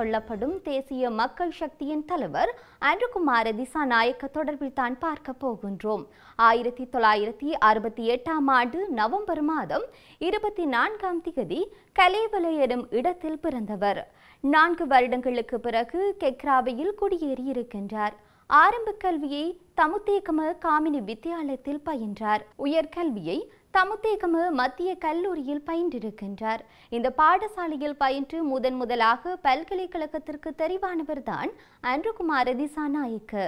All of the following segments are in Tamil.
சொல்லப்படும் தேசிய மக்கள் சக்தியின் தலைவர் அன்றுகுமார நாயக்க தொடர்பில் தான் பார்க்க போகின்றோம் ஆயிரத்தி தொள்ளாயிரத்தி அறுபத்தி எட்டாம் ஆண்டு நவம்பர் மாதம் இருபத்தி நான்காம் திகதி கலேவலை எனும் இடத்தில் பிறந்தவர் நான்கு வருடங்களுக்கு பிறகு கெக்ராவையில் குடியேறியிருக்கின்றார் ஆரம்ப கல்வியை தமுத்தேகம காமினி வித்தியாலயத்தில் பயின்றார் உயர்கல்வியை தமுத்தேகம மத்திய கல்லூரியில் பயின்றிருக்கின்றார் இந்த பாடசாலையில் பயின்று முதன் முதலாக பல்கலைக்கழகத்திற்கு தெரிவானவர்தான் திசா நாயக்கு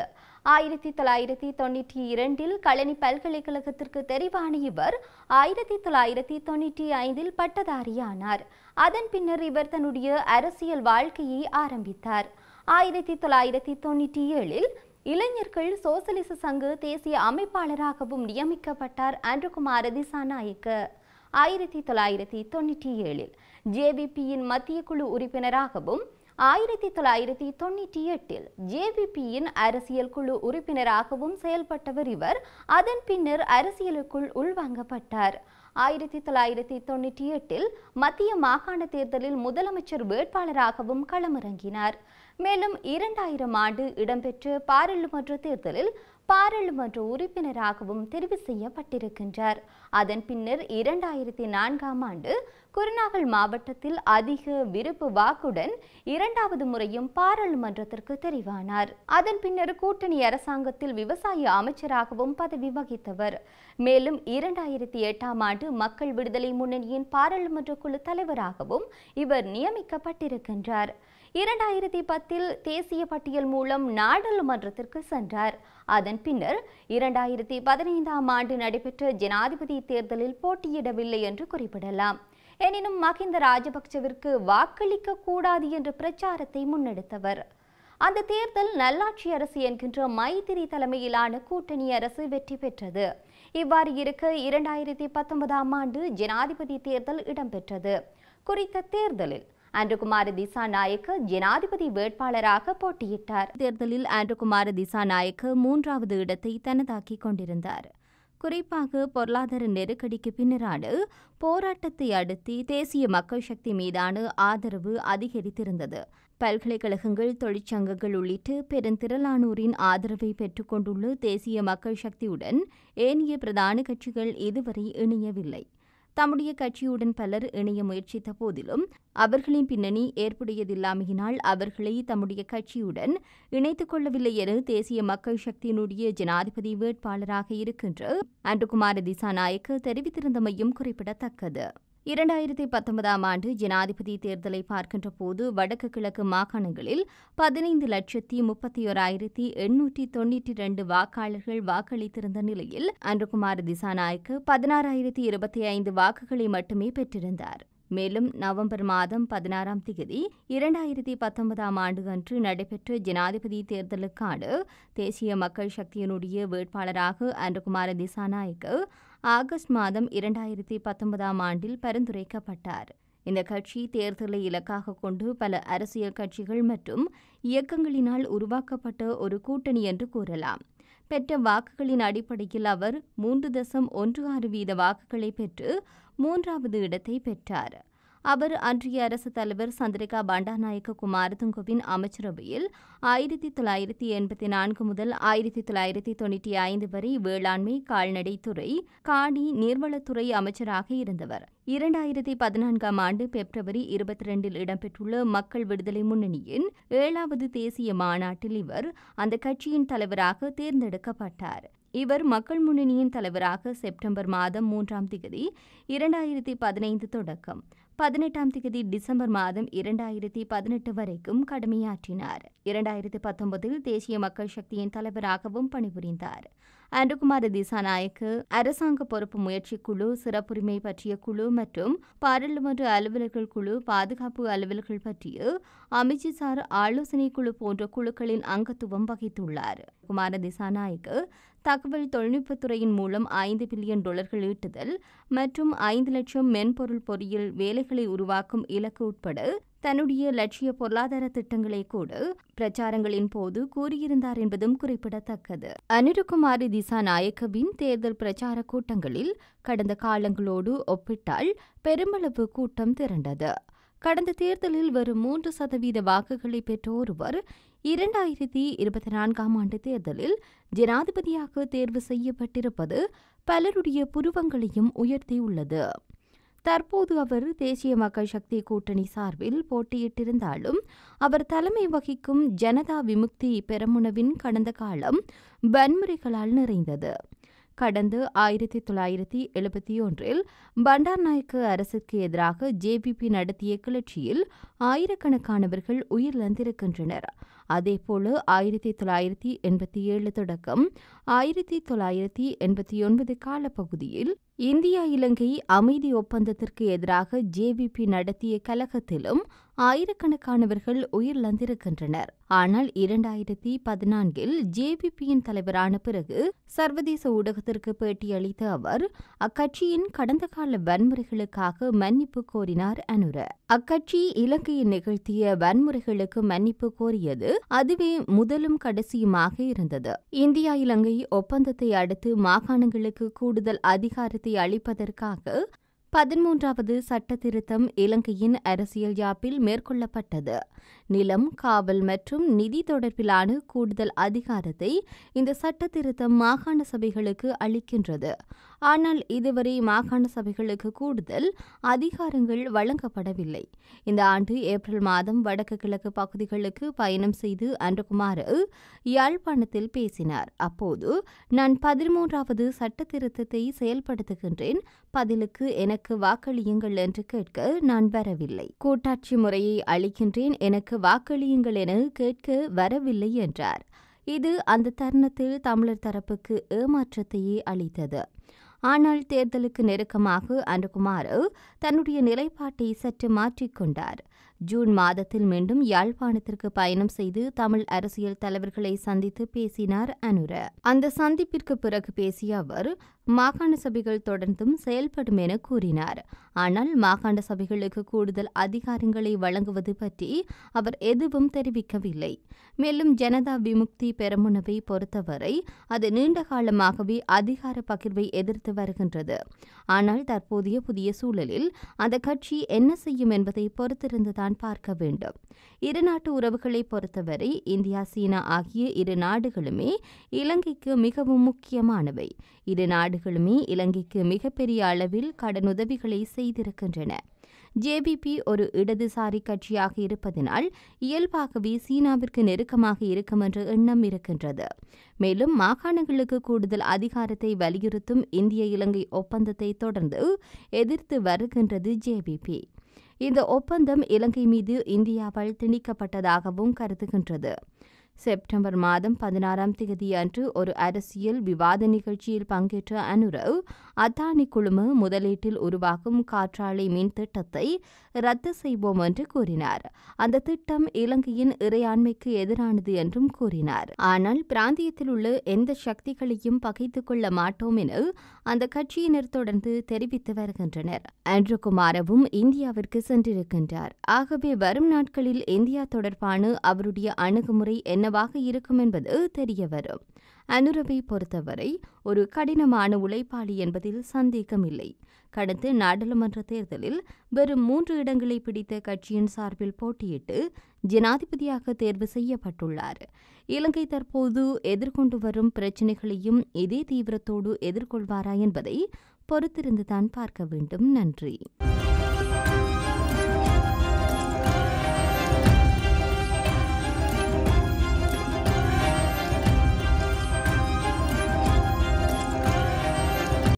ஆயிரத்தி தொள்ளாயிரத்தி தொண்ணூற்றி இரண்டில் கழனி பல்கலைக்கழகத்திற்கு தெரிவான இவர் ஆயிரத்தி தொள்ளாயிரத்தி தொண்ணூற்றி ஐந்தில் பட்டதாரியானார் அதன் பின்னர் இவர் தன்னுடைய அரசியல் வாழ்க்கையை ஆரம்பித்தார் ஆயிரத்தி தொள்ளாயிரத்தி தொண்ணூற்றி ஏழில் இளைஞர்கள் சோசலிச சங்க தேசிய அமைப்பாளராகவும் நியமிக்கப்பட்டார் அன்றுகுமார் திசாநாயக்க ஆயிரத்தி தொள்ளாயிரத்தி தொண்ணூற்றி ஏழில் ஜேவிபியின் மத்திய குழு உறுப்பினராகவும் ஆயிரத்தி தொள்ளாயிரத்தி தொண்ணூற்றி எட்டில் ஜேவிபியின் அரசியல் குழு உறுப்பினராகவும் செயல்பட்டவர் இவர் அதன் பின்னர் அரசியலுக்குள் உள்வாங்கப்பட்டார் ஆயிரத்தி தொள்ளாயிரத்தி தொண்ணூற்றி எட்டில் மத்திய மாகாண தேர்தலில் முதலமைச்சர் வேட்பாளராகவும் களமிறங்கினார் மேலும் இரண்டாயிரம் ஆண்டு இடம்பெற்ற பாராளுமன்ற தேர்தலில் பாராளுமன்ற உறுப்பினராகவும் தெரிவு செய்யப்பட்டிருக்கின்றார் அதன் பின்னர் இரண்டாயிரத்தி நான்காம் ஆண்டு குருநாகல் மாவட்டத்தில் அதிக விருப்பு வாக்குடன் இரண்டாவது முறையும் பாராளுமன்றத்திற்கு தெரிவானார் அதன் பின்னர் கூட்டணி அரசாங்கத்தில் விவசாய அமைச்சராகவும் பதவி வகித்தவர் மேலும் இரண்டாயிரத்தி எட்டாம் ஆண்டு மக்கள் விடுதலை முன்னணியின் பாராளுமன்ற குழு தலைவராகவும் இவர் நியமிக்கப்பட்டிருக்கின்றார் இரண்டாயிரத்தி பத்தில் தேசிய பட்டியல் மூலம் நாடாளுமன்றத்திற்கு சென்றார் அதன் பின்னர் இரண்டாயிரத்தி பதினைந்தாம் ஆண்டு நடைபெற்ற ஜனாதிபதி தேர்தலில் போட்டியிடவில்லை என்று குறிப்பிடலாம் எனினும் மகிந்த ராஜபக்சவிற்கு வாக்களிக்க கூடாது என்ற பிரச்சாரத்தை முன்னெடுத்தவர் அந்த தேர்தல் நல்லாட்சி அரசு என்கின்ற மைத்திரி தலைமையிலான கூட்டணி அரசு வெற்றி பெற்றது இவ்வாறு இருக்க இரண்டாயிரத்தி பத்தொன்பதாம் ஆண்டு ஜனாதிபதி தேர்தல் இடம்பெற்றது குறித்த தேர்தலில் ஆண்ட்ரகுமார திசாநாயக்க ஜனாதிபதி வேட்பாளராக போட்டியிட்டார் தேர்தலில் ஆண்ட்ரகுமார திசாநாயக்க மூன்றாவது இடத்தை தனதாக்கிக் கொண்டிருந்தார் குறிப்பாக பொருளாதார நெருக்கடிக்கு பின்னரான போராட்டத்தை அடுத்து தேசிய மக்கள் சக்தி மீதான ஆதரவு அதிகரித்திருந்தது பல்கலைக்கழகங்கள் தொழிற்சங்கங்கள் உள்ளிட்ட பெருந்திரளானோரின் ஆதரவை பெற்றுக்கொண்டுள்ள தேசிய மக்கள் சக்தியுடன் ஏனைய பிரதான கட்சிகள் இதுவரை இணையவில்லை தம்முடைய கட்சியுடன் பலர் இணைய முயற்சித்த போதிலும் அவர்களின் பின்னணி ஏற்புடையதில்லாமையினால் அவர்களை தம்முடைய கட்சியுடன் இணைத்துக் கொள்ளவில்லை என தேசிய மக்கள் சக்தியினுடைய ஜனாதிபதி வேட்பாளராக இருக்கின்ற அன்றுகுமார திசாநாயக்க தெரிவித்திருந்தமையும் குறிப்பிடத்தக்கது இரண்டாயிரத்தி பத்தொன்பதாம் ஆண்டு ஜனாதிபதி தேர்தலை பார்க்கின்ற போது வடக்கு கிழக்கு மாகாணங்களில் பதினைந்து லட்சத்தி முப்பத்தி ஓராயிரத்தி எண்ணூற்றி தொன்னூற்றி இரண்டு வாக்காளர்கள் வாக்களித்திருந்த நிலையில் அன்றுகுமார் திசாநாயக்கு பதினாறாயிரத்தி இருபத்தி ஐந்து வாக்குகளை மட்டுமே பெற்றிருந்தார் மேலும் நவம்பர் மாதம் பதினாறாம் தேதி இரண்டாயிரத்தி பத்தொன்பதாம் ஆண்டு அன்று நடைபெற்ற ஜனாதிபதி தேர்தலுக்கான தேசிய மக்கள் சக்தியினுடைய வேட்பாளராக அன்றகுமார திசாநாயக்கு ஆகஸ்ட் மாதம் இரண்டாயிரத்தி பத்தொன்பதாம் ஆண்டில் பரிந்துரைக்கப்பட்டார் இந்த கட்சி தேர்தலை இலக்காக கொண்டு பல அரசியல் கட்சிகள் மற்றும் இயக்கங்களினால் உருவாக்கப்பட்ட ஒரு கூட்டணி என்று கூறலாம் பெற்ற வாக்குகளின் அடிப்படையில் அவர் மூன்று தசம் ஒன்று ஆறு வீத வாக்குகளை பெற்று மூன்றாவது இடத்தை பெற்றார் அவர் அன்றைய அரசு தலைவர் சந்திரிகா பாண்டாநாயக்க குமாரதுங்கவின் அமைச்சரவையில் ஆயிரத்தி தொள்ளாயிரத்தி எண்பத்தி நான்கு முதல் ஆயிரத்தி தொள்ளாயிரத்தி தொண்ணூற்றி ஐந்து வரை வேளாண்மை கால்நடைத்துறை காணி நீர்வளத்துறை அமைச்சராக இருந்தவர் இரண்டாயிரத்தி பதினான்காம் ஆண்டு பிப்ரவரி இருபத்தி ரெண்டில் இடம்பெற்றுள்ள மக்கள் விடுதலை முன்னணியின் ஏழாவது தேசிய மாநாட்டில் இவர் அந்த கட்சியின் தலைவராக தேர்ந்தெடுக்கப்பட்டார் இவர் மக்கள் முன்னணியின் தலைவராக செப்டம்பர் மாதம் மூன்றாம் திகதி இரண்டாயிரத்தி பதினைந்து தொடக்கம் பதினெட்டாம் திகதி டிசம்பர் மாதம் இரண்டாயிரத்தி பதினெட்டு வரைக்கும் கடமையாற்றினார் இரண்டாயிரத்தி பத்தொன்பதில் தேசிய மக்கள் சக்தியின் தலைவராகவும் பணிபுரிந்தார் அன்புகுமார திசாநாயக்கு அரசாங்க பொறுப்பு முயற்சி குழு சிறப்புரிமை பற்றிய குழு மற்றும் பாராளுமன்ற அலுவலர்கள் குழு பாதுகாப்பு அலுவலர்கள் பற்றிய அமைச்சுசார் ஆலோசனை குழு போன்ற குழுக்களின் அங்கத்துவம் வகித்துள்ளார் குமார திசாநாயக்கு தகவல் தொழில்நுட்பத்துறையின் மூலம் ஐந்து பில்லியன் டாலர்கள் ஈட்டுதல் மற்றும் ஐந்து லட்சம் மென்பொருள் பொறியியல் வேலைகளை உருவாக்கும் இலக்கு உட்பட தன்னுடைய லட்சிய பொருளாதார திட்டங்களை கூட பிரச்சாரங்களின் போது கூறியிருந்தார் என்பதும் குறிப்பிடத்தக்கது அனிருகுமாரி நாயக்கவின் தேர்தல் பிரச்சார கூட்டங்களில் கடந்த காலங்களோடு ஒப்பிட்டால் பெருமளவு கூட்டம் திரண்டது கடந்த தேர்தலில் வரும் மூன்று சதவீத வாக்குகளை பெற்ற ஒருவர் இரண்டாயிரத்தி இருபத்தி நான்காம் ஆண்டு தேர்தலில் ஜனாதிபதியாக தேர்வு செய்யப்பட்டிருப்பது பலருடைய புருவங்களையும் உயர்த்தியுள்ளது தற்போது அவர் தேசிய மக்கள் சக்தி கூட்டணி சார்பில் போட்டியிட்டிருந்தாலும் அவர் தலைமை வகிக்கும் ஜனதா விமுக்தி பெரமுனவின் கடந்த காலம் வன்முறைகளால் நிறைந்தது கடந்த ஆயிரத்தி தொள்ளாயிரத்தி எழுபத்தி ஒன்றில் பண்டார் நாயக்க அரசுக்கு எதிராக ஜேபிபி நடத்திய கிளர்ச்சியில் ஆயிரக்கணக்கானவர்கள் உயிரிழந்திருக்கின்றனர் அதேபோல ஆயிரத்தி தொள்ளாயிரத்தி எண்பத்தி ஏழு தொடக்கம் ஆயிரத்தி தொள்ளாயிரத்தி எண்பத்தி ஒன்பது காலப்பகுதியில் இந்தியா இலங்கை அமைதி ஒப்பந்தத்திற்கு எதிராக ஜேவிபி நடத்திய கலகத்திலும் ஆயிரக்கணக்கானவர்கள் உயிரிழந்திருக்கின்றனர் ஆனால் இரண்டாயிரத்தி பதினான்கில் ஜேபிபியின் தலைவரான பிறகு சர்வதேச ஊடகத்திற்கு பேட்டியளித்த அவர் அக்கட்சியின் கடந்த கால வன்முறைகளுக்காக மன்னிப்பு கோரினார் அனுர அக்கட்சி இலங்கையில் நிகழ்த்திய வன்முறைகளுக்கு மன்னிப்பு கோரியது அதுவே முதலும் கடைசியுமாக இருந்தது இந்தியா இலங்கை ஒப்பந்தத்தை அடுத்து மாகாணங்களுக்கு கூடுதல் அதிகாரத்தை அளிப்பதற்காக பதிமூன்றாவது சட்ட திருத்தம் இலங்கையின் அரசியல் யாப்பில் மேற்கொள்ளப்பட்டது நிலம் காவல் மற்றும் நிதி தொடர்பிலான கூடுதல் அதிகாரத்தை இந்த சட்ட திருத்தம் மாகாண சபைகளுக்கு அளிக்கின்றது ஆனால் இதுவரை மாகாண சபைகளுக்கு கூடுதல் அதிகாரங்கள் வழங்கப்படவில்லை இந்த ஆண்டு ஏப்ரல் மாதம் வடக்கு கிழக்கு பகுதிகளுக்கு பயணம் செய்து அன்றகுமாறு யாழ்ப்பாணத்தில் பேசினார் அப்போது நான் பதிமூன்றாவது சட்ட திருத்தத்தை செயல்படுத்துகின்றேன் பதிலுக்கு எனக்கு வாக்களியுங்கள் என்று கேட்க நான் வரவில்லை கூட்டாட்சி முறையை அளிக்கின்றேன் எனக்கு வாக்களியுங்கள் என கேட்க வரவில்லை என்றார் இது அந்த தருணத்தில் தமிழர் தரப்புக்கு ஏமாற்றத்தையே அளித்தது ஆனால் தேர்தலுக்கு நெருக்கமாக அனுகுமாறு தன்னுடைய நிலைப்பாட்டை சற்று மாற்றிக்கொண்டார் ஜூன் மாதத்தில் மீண்டும் யாழ்ப்பாணத்திற்கு பயணம் செய்து தமிழ் அரசியல் தலைவர்களை சந்தித்து பேசினார் அனுர அந்த சந்திப்பிற்கு பிறகு பேசிய அவர் மாகாண சபைகள் தொடர்ந்தும் செயல்படும் என கூறினார் ஆனால் மாகாண சபைகளுக்கு கூடுதல் அதிகாரங்களை வழங்குவது பற்றி அவர் எதுவும் தெரிவிக்கவில்லை மேலும் ஜனதா விமுக்தி பெருமுனவை பொறுத்தவரை அது நீண்ட காலமாகவே அதிகார பகிர்வை எதிர்த்து வருகின்றது ஆனால் தற்போதைய புதிய சூழலில் அந்த கட்சி என்ன செய்யும் என்பதை பொறுத்திருந்துதான் தான் பார்க்க வேண்டும் இருநாட்டு உறவுகளை பொறுத்தவரை இந்தியா சீனா ஆகிய இரு நாடுகளுமே இலங்கைக்கு மிகவும் முக்கியமானவை இரு நாடுகளுமே இலங்கைக்கு மிகப்பெரிய அளவில் கடனுதவிகளை செய்திருக்கின்றன ஜேபிபி ஒரு இடதுசாரி கட்சியாக இருப்பதனால் இயல்பாகவே சீனாவிற்கு நெருக்கமாக இருக்கும் என்ற எண்ணம் இருக்கின்றது மேலும் மாகாணங்களுக்கு கூடுதல் அதிகாரத்தை வலியுறுத்தும் இந்திய இலங்கை ஒப்பந்தத்தை தொடர்ந்து எதிர்த்து வருகின்றது ஜேபிபி இந்த ஒப்பந்தம் இலங்கை மீது இந்தியாவால் திணிக்கப்பட்டதாகவும் கருதுகின்றது செப்டம்பர் மாதம் பதினாறாம் தேதி அன்று ஒரு அரசியல் விவாத நிகழ்ச்சியில் பங்கேற்ற அனுரவ் அத்தானி குழும முதலீட்டில் உருவாகும் காற்றாலை மின் திட்டத்தை ரத்து செய்வோம் என்று கூறினார் அந்த திட்டம் இலங்கையின் இறையாண்மைக்கு எதிரானது என்றும் கூறினார் ஆனால் பிராந்தியத்தில் உள்ள எந்த சக்திகளையும் பகைத்துக் கொள்ள மாட்டோம் என அந்த கட்சியினர் தொடர்ந்து தெரிவித்து வருகின்றனர் அன்று குமாரவும் இந்தியாவிற்கு சென்றிருக்கின்றார் ஆகவே வரும் நாட்களில் இந்தியா தொடர்பான அவருடைய அணுகுமுறை என்ன என்னவாக இருக்கும் என்பது தெரியவரும் அனுரவை பொறுத்தவரை ஒரு கடினமான உழைப்பாளி என்பதில் சந்தேகம் இல்லை கடந்த நாடாளுமன்ற தேர்தலில் வெறும் மூன்று இடங்களை பிடித்த கட்சியின் சார்பில் போட்டியிட்டு ஜனாதிபதியாக தேர்வு செய்யப்பட்டுள்ளார் இலங்கை தற்போது எதிர்கொண்டு வரும் பிரச்சினைகளையும் இதே தீவிரத்தோடு எதிர்கொள்வாரா என்பதை பொறுத்திருந்துதான் பார்க்க வேண்டும் நன்றி